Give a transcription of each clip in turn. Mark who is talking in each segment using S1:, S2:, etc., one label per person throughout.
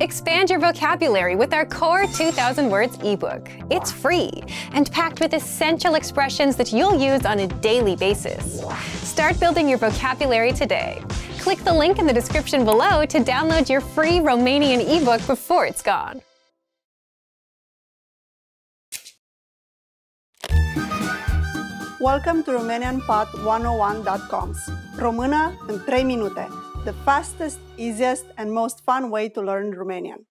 S1: Expand your vocabulary with our Core 2000 Words ebook. It's free and packed with essential expressions that you'll use on a daily basis. Start
S2: building your vocabulary today. Click the link in the description below to download your free Romanian ebook before it's gone. Welcome to RomanianPod101.com's
S1: Română în 3 minute the fastest, easiest and most fun way to learn Romanian.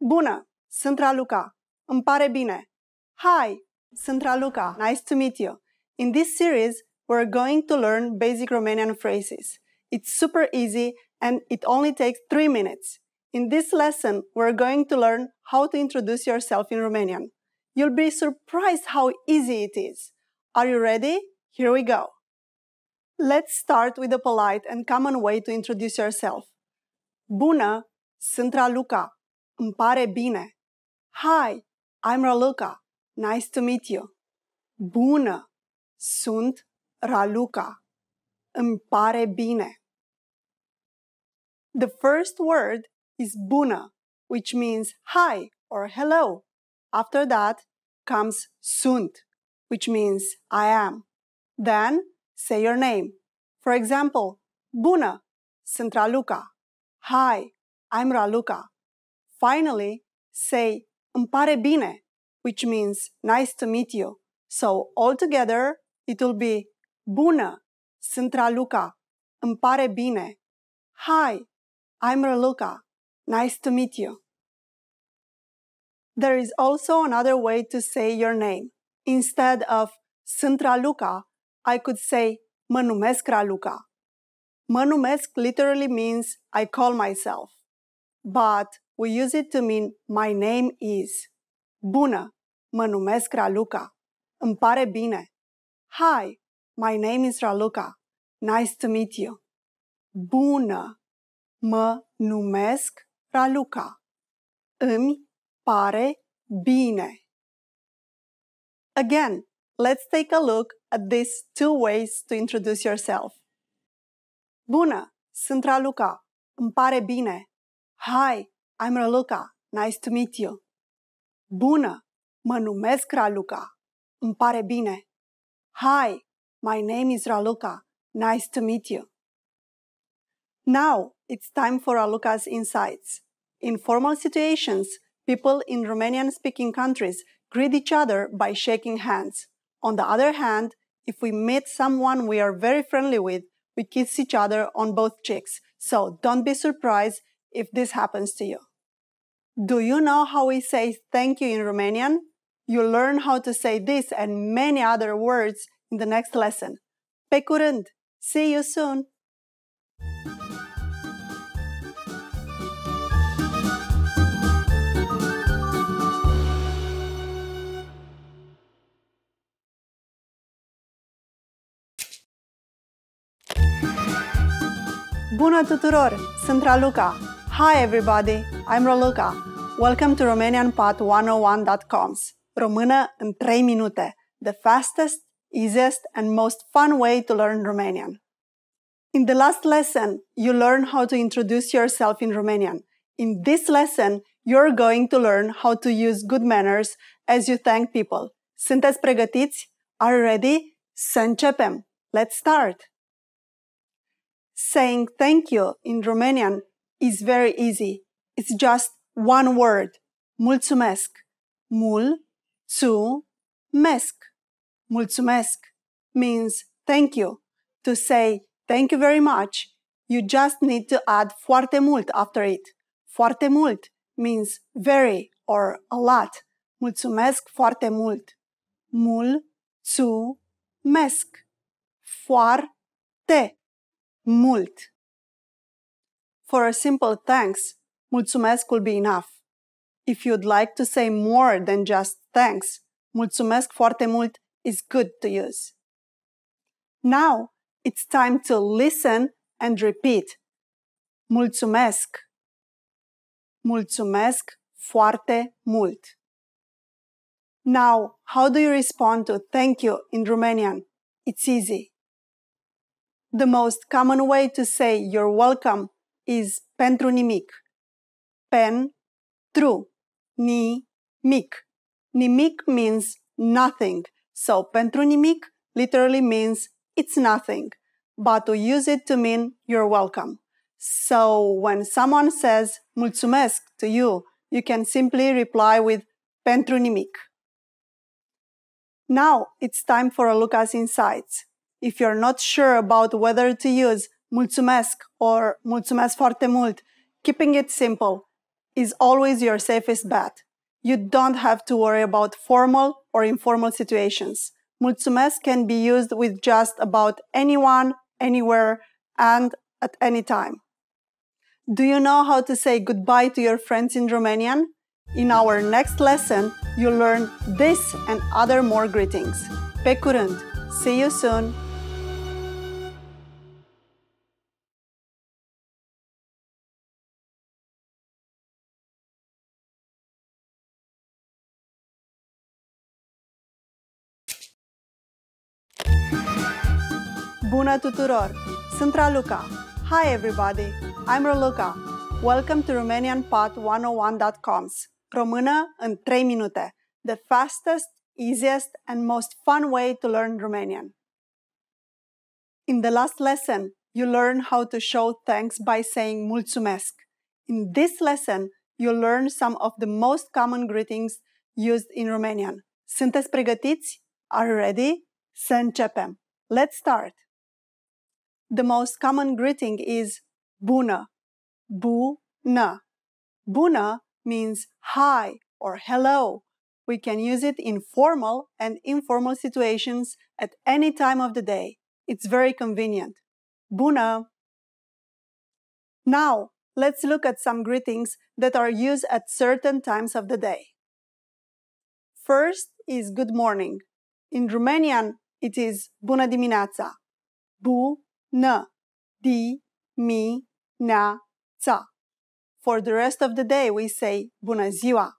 S1: Bună! Sunt Raluca. Îmi pare bine. Hi! Sunt Raluca. Nice to meet you. In this series, we're going to learn basic Romanian phrases. It's super easy and it only takes 3 minutes. In this lesson, we're going to learn how to introduce yourself in Romanian. You'll be surprised how easy it is. Are you ready? Here we go. Let's start with a polite and common way to introduce yourself. Bună, sunt Raluca. Îmi pare bine. Hi, I'm Raluca. Nice to meet you. Bună, sunt Raluca. Îmi pare bine. The first word is bună, which means hi or hello. After that comes sunt, which means I am. Then Say your name. For example, Buna, sunt Raluca. Hi, I'm Raluca. Finally, say îmi pare bine, which means nice to meet you. So altogether, it will be Bună, sunt Raluca. Îmi pare bine. Hi, I'm Raluca. Nice to meet you. There is also another way to say your name. Instead of sunt Raluca, I could say, Mă numesc Raluca. Mă numesc literally means I call myself, but we use it to mean my name is. Bună, mă numesc Raluca. Îmi pare bine. Hi, my name is Raluca. Nice to meet you. Bună, mă numesc Raluca. Îmi pare bine. Again, let's take a look at these two ways to introduce yourself. Bună, sunt Raluca. Îmi pare bine. Hi, I'm Raluca. Nice to meet you. Bună, mă numesc Raluca. Îmi pare bine. Hi, my name is Raluca. Nice to meet you. Now it's time for Raluca's insights. In formal situations, people in Romanian speaking countries greet each other by shaking hands. On the other hand, if we meet someone we are very friendly with, we kiss each other on both cheeks. So don't be surprised if this happens to you. Do you know how we say thank you in Romanian? You learn how to say this and many other words in the next lesson. Pe curând! See you soon!
S2: Bună tuturor! Sunt Raluca! Hi
S1: everybody! I'm Raluca! Welcome to RomanianPath101.com's Română în 3 minute, the fastest, easiest and most fun way to learn Romanian. In the last lesson, you learned how to introduce yourself in Romanian. In this lesson, you're going to learn how to use good manners as you thank people. Sunteți pregătiți? Are you ready? Să începem! Let's start! saying thank you in Romanian is very easy. It's just one word. Mulțumesc. Mul, tu, mesc. Mulțumesc means thank you. To say thank you very much, you just need to add foarte mult after it. Foarte mult means very or a lot. Mulțumesc foarte mult. Mul, tu, mesc. Foarte mult. For a simple thanks, mulțumesc will be enough. If you'd like to say more than just thanks, mulțumesc foarte mult is good to use. Now it's time to listen and repeat. Mulțumesc. Mulțumesc foarte mult. Now, how do you respond to thank you in Romanian? It's easy. The most common way to say you're welcome is pentru nimic. Pen, tru, ni, mic. Nimic means nothing. So pentru nimic literally means it's nothing, but we use it to mean you're welcome. So when someone says mulțumesc to you, you can simply reply with pentru nimic. Now it's time for a look at insights. If you're not sure about whether to use mulțumesc or mulțumesc foarte mult, keeping it simple is always your safest bet. You don't have to worry about formal or informal situations. Mulțumesc can be used with just about anyone, anywhere, and at any time. Do you know how to say goodbye to your friends in Romanian? In our next lesson, you'll learn this
S2: and other more greetings. Pe curând! See you soon! Buna
S1: tuturor! Sunt Raluca! Hi everybody! I'm Raluca! Welcome to RomanianPod101.com's Română în 3 minute, the fastest, easiest and most fun way to learn Romanian. In the last lesson, you learn how to show thanks by saying mulțumesc. In this lesson, you learn some of the most common greetings used in Romanian. Sunteți pregătiți? Are you ready? Să începem! Let's start! the most common greeting is Buna. Buna. Buna means hi or hello. We can use it in formal and informal situations at any time of the day. It's very convenient. Buna. Now, let's look at some greetings that are used at certain times of the day. First is good morning. In Romanian, it is bună dimineața. Bu n, di, mi, na, za. For the rest of the day, we say bună ziua,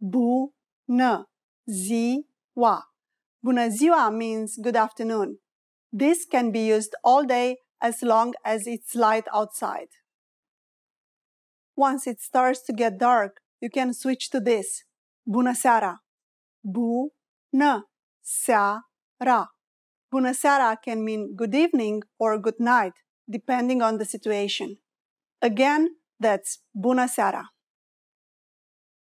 S1: bu, n, zi, wa. Bună ziua means good afternoon. This can be used all day as long as it's light outside. Once it starts to get dark, you can switch to this. Bună seara. Bu, n, seara. Bună sara can mean good evening or good night, depending on the situation. Again, that's bună sara.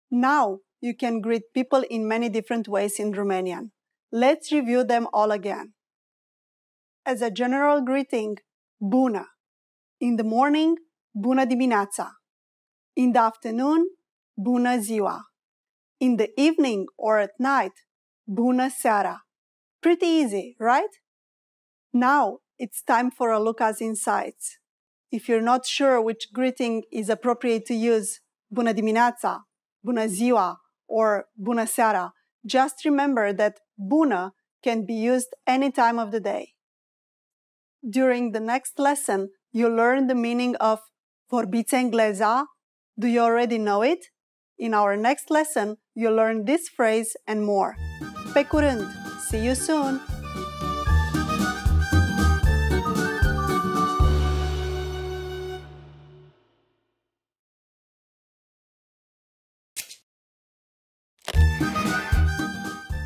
S1: Now, you can greet people in many different ways in Romanian. Let's review them all again. As a general greeting, bună. In the morning, bună dimineața. In the afternoon, bună ziua. In the evening or at night, bună seara. Pretty easy, right? Now it's time for a look at insights. If you're not sure which greeting is appropriate to use, bună dimineața, bună ziua, or bună seara, just remember that bună can be used any time of the day. During the next lesson, you will learn the meaning of vorbiți engleza? Do you already know it? In our next lesson, you will learn this phrase and more. Pe curând! See you soon!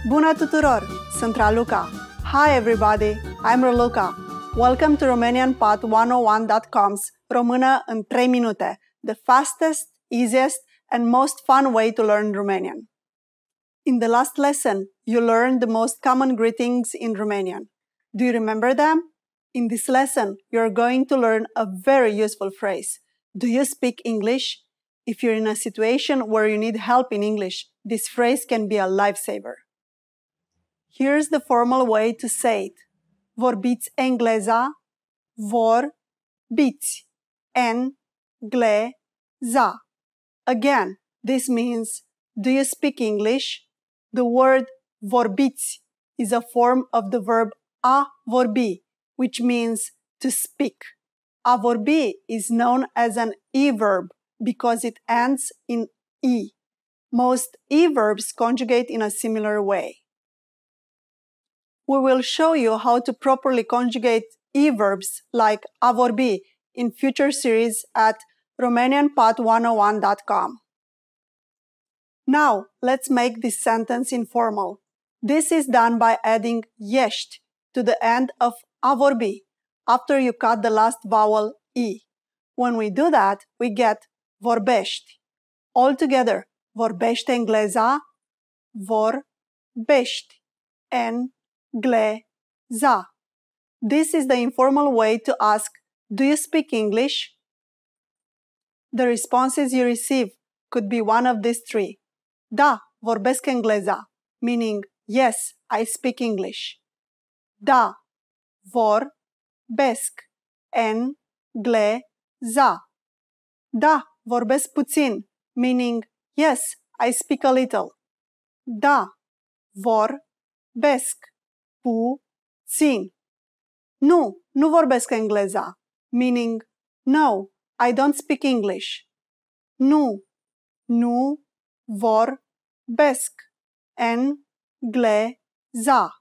S1: Bună tuturor! Sunt Raluca. Hi everybody, I'm Raluca. Welcome to RomanianPath101.com's Română în 3 minute, the fastest, easiest and most fun way to learn Romanian. In the last lesson, you learned the most common greetings in Romanian. Do you remember them? In this lesson, you're going to learn a very useful phrase. Do you speak English? If you're in a situation where you need help in English, this phrase can be a lifesaver. Here's the formal way to say it. Vorbiți engleza, vorbiți, engleza. Again, this means, do you speak English? The word vorbiți is a form of the verb a vorbi, which means to speak. A vorbi is known as an e verb because it ends in e. Most e verbs conjugate in a similar way. We will show you how to properly conjugate e verbs like a vorbi in future series at RomanianPath101.com. Now, let's make this sentence informal. This is done by adding yesht to the end of a vorbi after you cut the last vowel e. When we do that, we get vorbești. All together, vorbește engleza, vorbești, engleza. This is the informal way to ask, do you speak English? The responses you receive could be one of these three. Da, vorbesc engleza. Meaning, yes, I speak English. Da, vor, besc, en, gle, za. Da, vorbesc puțin. Meaning, yes, I speak a little. Da, vor, besc, pu, țin. Nu, nu vorbesc engleza. Meaning, no, I don't speak English. Nu, nu Vorbesk en gleza.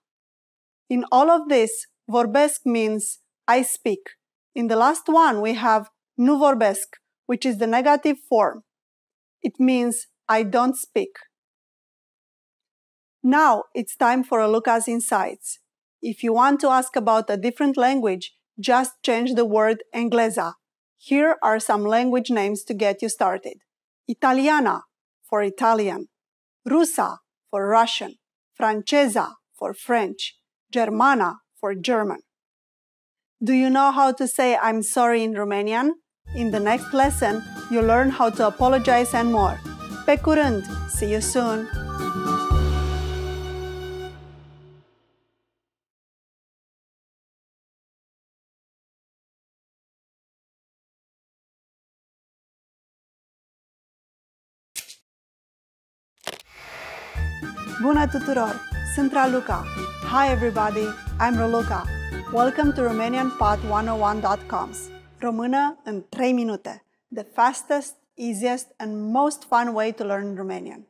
S1: In all of this, vorbesk means I speak. In the last one, we have nu which is the negative form. It means I don't speak. Now it's time for a Lucas Insights. If you want to ask about a different language, just change the word inglesa. Here are some language names to get you started. Italiana, for Italian, Russa for Russian, francesa for French, germana for German. Do you know how to say I'm sorry in Romanian? In the next lesson, you'll learn how to apologize and more. Pe curând! See you soon! tuturor! Sunt Raluca! Hi everybody! I'm Raluca! Welcome to RomanianPod101.com's Română în 3 minute, the fastest, easiest and most fun way to learn Romanian.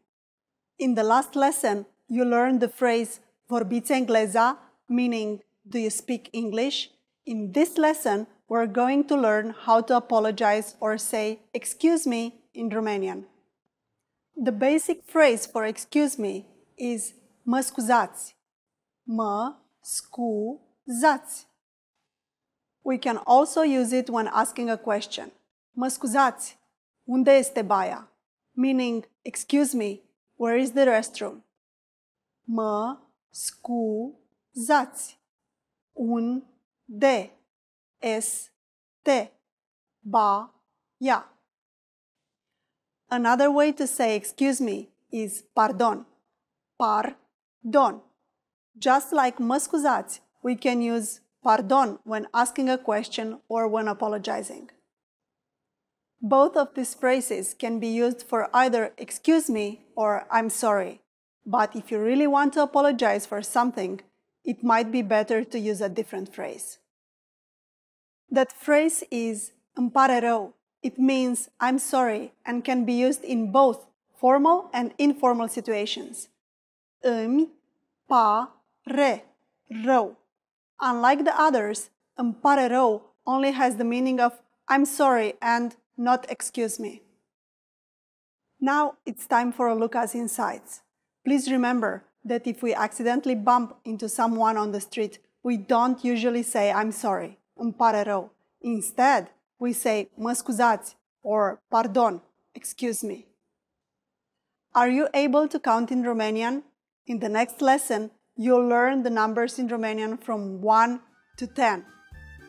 S1: In the last lesson, you learned the phrase vorbiți engleza, meaning do you speak English? In this lesson, we're going to learn how to apologize or say excuse me in Romanian. The basic phrase for excuse me is mă scuzați. Mă scuzați. We can also use it when asking a question. Mă scuzați, unde este baia? Meaning, excuse me, where is the restroom? Mă scuzați. Unde este baia? Another way to say excuse me is pardon pardon. Just like mă scuzați, we can use pardon when asking a question or when apologizing. Both of these phrases can be used for either excuse me or I'm sorry. But if you really want to apologize for something, it might be better to use a different phrase. That phrase is îmi pare rău. It means I'm sorry and can be used in both formal and informal situations îmi pare rău. Unlike the others, îmi pare rău only has the meaning of I'm sorry and not excuse me. Now it's time for a look at insights. Please remember that if we accidentally bump into someone on the street, we don't usually say I'm sorry, îmi pare rău. Instead, we say mă scuzați or pardon, excuse me. Are you able to count in Romanian? In the next lesson, you'll learn the numbers in Romanian from 1 to 10.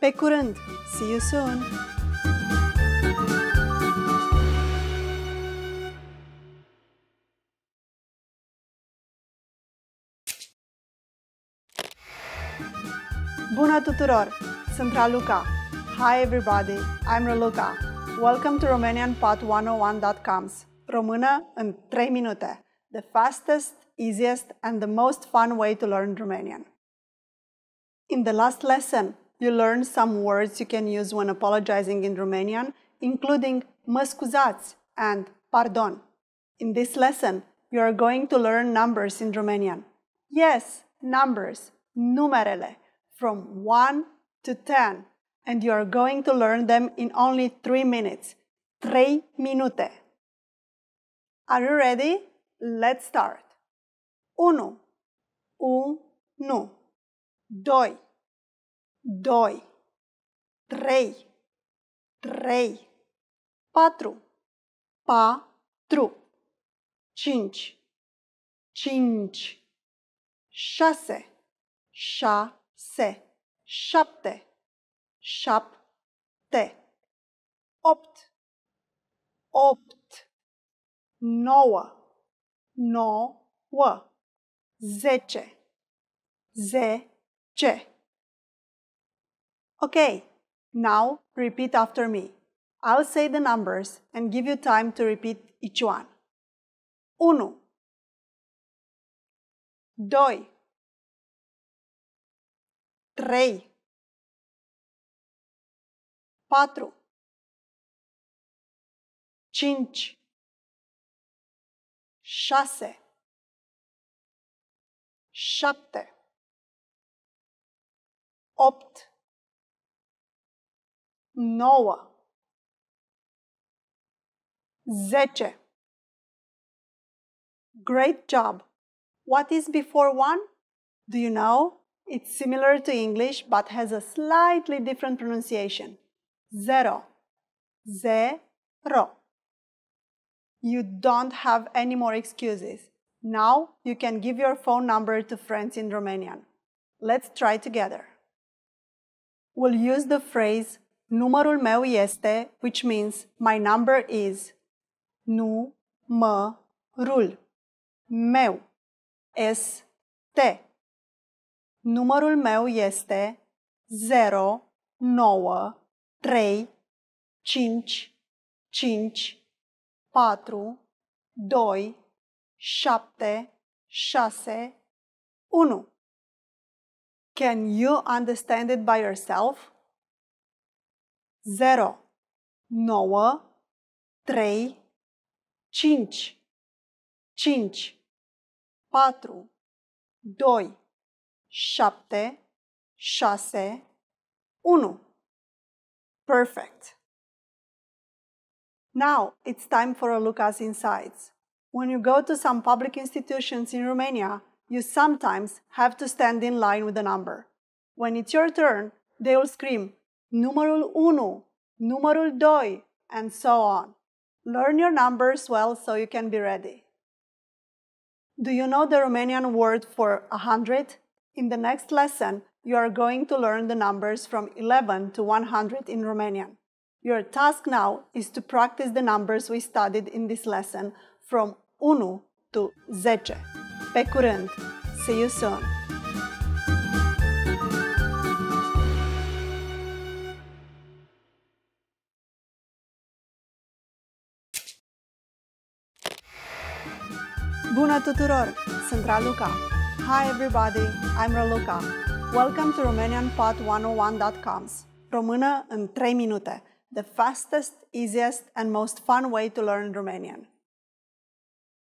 S1: Pe curând!
S2: See you soon! Bună tuturor! Sunt Raluca.
S1: Hi everybody, I'm Raluca. Welcome to romanianpod 101coms Română în 3 minute, the fastest easiest, and the most fun way to learn Romanian. In the last lesson, you learned some words you can use when apologizing in Romanian, including mă scuzați and pardon. In this lesson, you are going to learn numbers in Romanian. Yes, numbers, numerele, from 1 to 10, and you are going to learn them in only 3 minutes. 3 minute.
S2: Are you ready? Let's start. 1 1 2 2 3 3 4 4 5 5 6
S1: 6 7 7
S2: 8 8 9 9 zece,
S1: zece. Okay, now repeat after me. I'll say the numbers and give you time to repeat
S2: each one. Uno, 2 3 4 5 6 șapte, opt, nouă, zece. Great job! What is before one?
S1: Do you know? It's similar to English but has a slightly different pronunciation. Zero. Zero. You don't have any more excuses. Now you can give your phone number to friends in Romanian. Let's try together. We'll use the phrase numărul meu este, which means my number is. Nu mă rul. Meu. s, Numărul meu este 0 9 3 5 5 4 2 șapte, șase, unu. Can you understand it by yourself?
S2: 0, 9, 3, 5, 5, 4, 2, 7, 6, 1. Perfect. Now it's time for a look
S1: at insights. When you go to some public institutions in Romania, you sometimes have to stand in line with a number. When it's your turn, they will scream, numărul 1, numărul 2, and so on. Learn your numbers well so you can be ready. Do you know the Romanian word for 100? In the next lesson, you are going to learn the numbers from 11 to 100 in Romanian. Your task now is to practice the numbers we studied in this lesson from 1 to 10. Pe curând! See you
S2: soon! Bună tuturor! Sunt Raluca! Hi
S1: everybody! I'm Raluca! Welcome to RomanianPod101.com's Română în 3 minute, the fastest, easiest and most fun way to learn Romanian.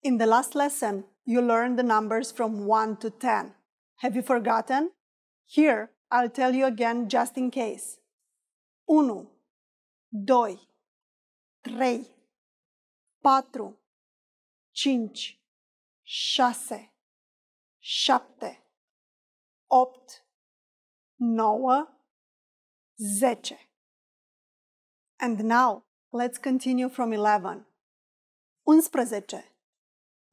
S1: In the last lesson, you learned the numbers from 1 to 10. Have you forgotten? Here, I'll tell you again just in case.
S2: Uno, doi, trei, patru, cinci, șase, șapte, opt, nouă, zece. And now, let's continue from 11.
S1: 11.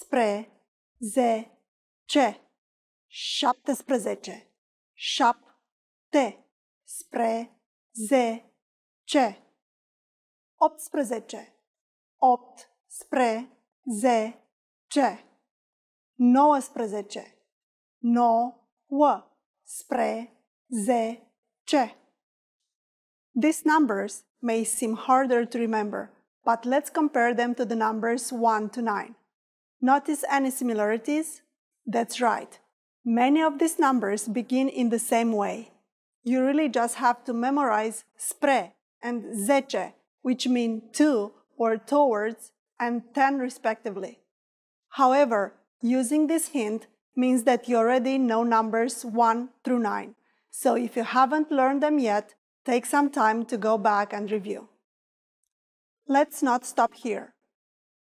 S2: spre, ze, ce. 17. Șapte. Spre, ze, ce. 18. Opt. Spre, ze, ce. 19.
S1: Nouă. Spre, ze, ce. These numbers may seem harder to remember, but let's compare them to the numbers 1 to 9. Notice any similarities? That's right. Many of these numbers begin in the same way. You really just have to memorize spre and zece, which mean to or towards and ten respectively. However, using this hint means that you already know numbers 1 through 9. So if you haven't learned them yet, take some time to go back and review. Let's not stop here.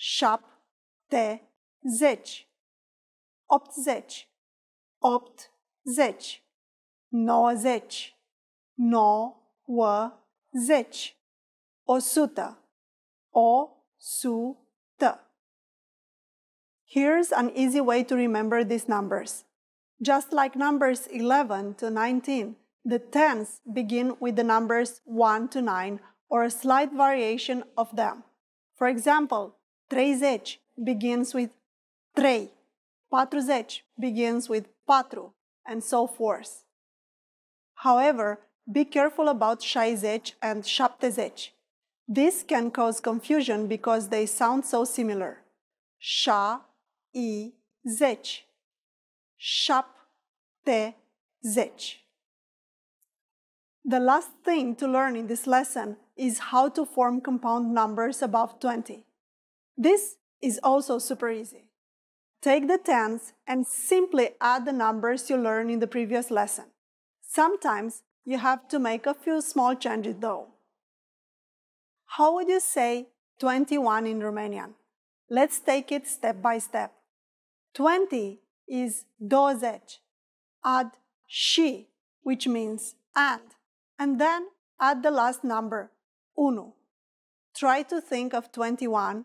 S1: șapte, zeci, optzeci, opt, zeci, nouăzeci, nouă, zeci, o sută, o sută. Here's an easy way to remember these numbers. Just like numbers 11 to 19, the tens begin with the numbers 1 to 9 or a slight variation of them. For example, 30 begins with 3, 40 begins with 4, and so forth. However, be careful about 60 and 70. This can cause confusion because they sound so similar. Sha, i, zeci. Shap, te, zeci. The last thing to learn in this lesson is how to form compound numbers above 20. This is also super easy. Take the tens and simply add the numbers you learned in the previous lesson. Sometimes you have to make a few small changes though. How would you say 21 in Romanian? Let's take it step by step. 20 is 20. Add și, which means and, and then add the last number, uno. Try to think of 21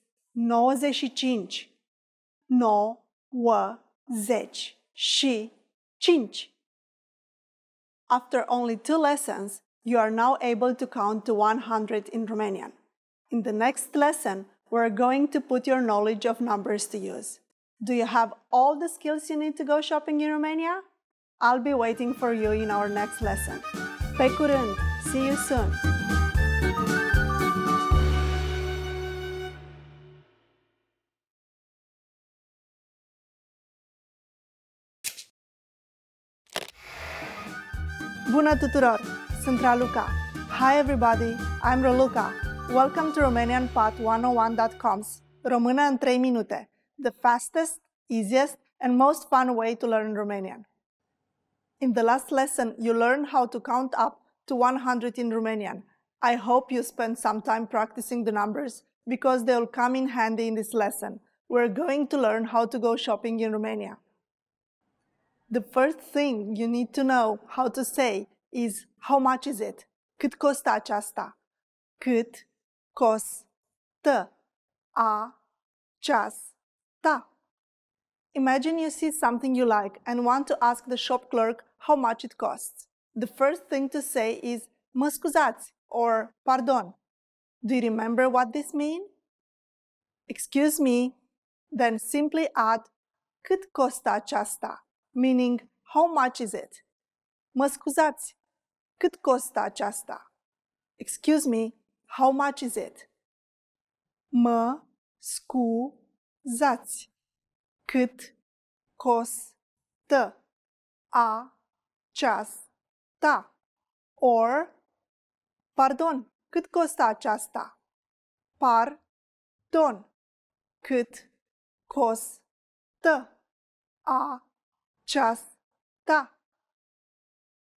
S1: 95 90 și 5 After only two lessons, you are now able to count to 100 in Romanian. In the next lesson, we're going to put your knowledge of numbers to use. Do you have all the skills you need to go shopping in Romania? I'll be waiting for you in our next lesson. Pe curând! See you soon!
S2: Bună tuturor! Sunt Raluca. Hi everybody, I'm Raluca.
S1: Welcome to RomanianPath101.com's Română în 3 minute, the fastest, easiest and most fun way to learn Romanian. In the last lesson, you learned how to count up to 100 in Romanian. I hope you spent some time practicing the numbers because they'll come in handy in this lesson. We're going to learn how to go shopping in Romania the first thing you need to know how to say is how much is it? Cât costă aceasta? Cât costă aceasta? Imagine you see something you like and want to ask the shop clerk how much it costs. The first thing to say is mă scuzați or pardon. Do you remember what this means? Excuse me, then simply add cât costă aceasta? meaning how much is it? Mă scuzați, cât costă aceasta? Excuse me, how much is it? Mă scuzați, cât costă aceasta? Or, pardon, cât costă aceasta?
S2: don, cât costă a just the.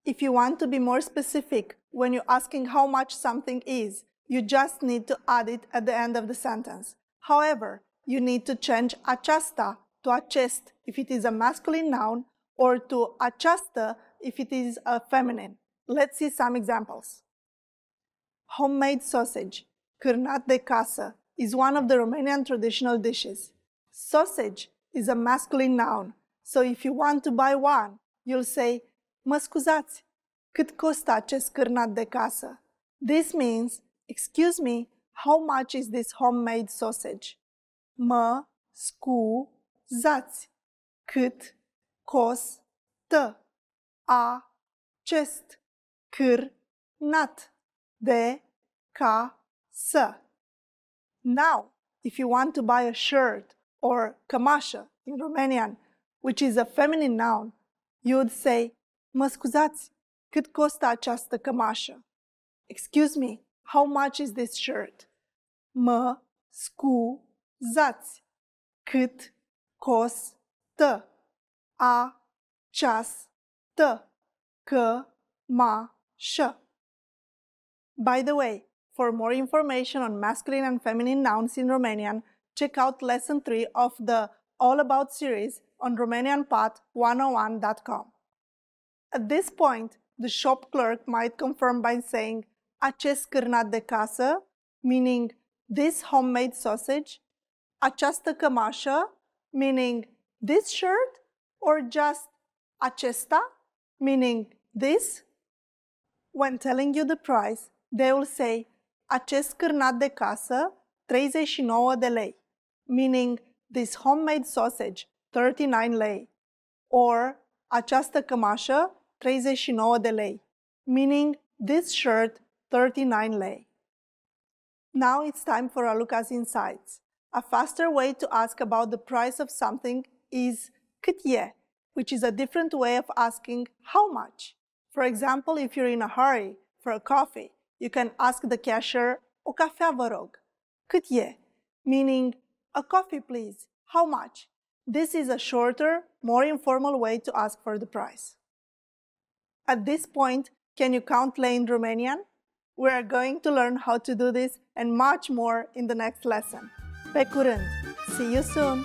S1: If you want to be more specific when you're asking how much something is, you just need to add it at the end of the sentence. However, you need to change achasta to chest if it is a masculine noun or to achasta if it is a feminine. Let's see some examples. Homemade sausage, curnat de casă, is one of the Romanian traditional dishes. Sausage is a masculine noun, so if you want to buy one, you'll say, mă scuzați, cât costă acest cârnat de casă? This means, excuse me, how much is this homemade sausage? Mă scuzați, cât costă acest cârnat de casă? Now, if you want to buy a shirt or cămașă in Romanian, which is a feminine noun, you would say, Mă scuzați, cât costă această cămașă? Excuse me, how much is this shirt? Mă scuzați, cât costă această cămașă? By the way, for more information on masculine and feminine nouns in Romanian, check out lesson 3 of the all about series on RomanianPath101.com. At this point, the shop clerk might confirm by saying acest cârnat de casă, meaning this homemade sausage, această cămașă, meaning this shirt, or just acesta, meaning this. When telling you the price, they will say acest cârnat de casă, 39 de lei, meaning this homemade sausage, 39 lei, or această cămașă, 39 de lei, meaning this shirt, 39 lei. Now it's time for a look at insights. A faster way to ask about the price of something is cât e, which is a different way of asking how much. For example, if you're in a hurry for a coffee, you can ask the cashier, o cafea vă rog, cât e, meaning a coffee, please. How much? This is a shorter, more informal way to ask for the price. At this point, can you count in Romanian? We are going to learn how to do this and much more in the next lesson. Pe curând! See you soon!